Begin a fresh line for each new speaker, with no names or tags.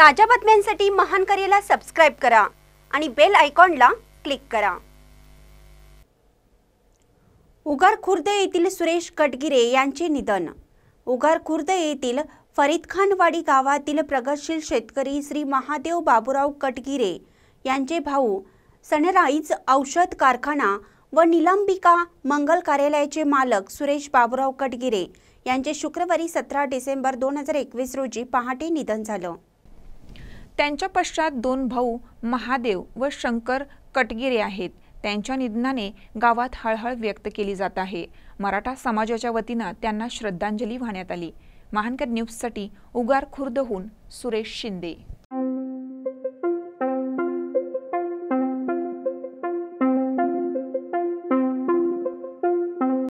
ताज्या बातम्यांसाठी महान करेला सबस्क्राईब करा आणि बेल आयकॉनला क्लिक करा उगार खुर्द येथील सुरेश कटगिरे यांचे निधन उगार खुर्द येथील फरीदखानवाडी गावातील प्रगतशील शेतकरी श्री महादेव बाबूराव कटगिरे यांचे भाऊ सनराईज औषध कारखाना व निलंबिका मंगल कार्यालयाचे मालक सुरेश बाबूराव कटगिरे यांचे शुक्रवारी सतरा डिसेंबर दोन हजार एकवीस रोजी पहाटे निधन झालं त्यांच्या पश्चात दोन भाऊ महादेव व शंकर
कटगिरे आहेत त्यांच्या निधनाने गावात हळहळ व्यक्त केली जात आहे मराठा समाजाच्या वतीनं त्यांना श्रद्धांजली वाहण्यात आली महानकर न्यूजसाठी उगार खुर्दहून सुरेश शिंदे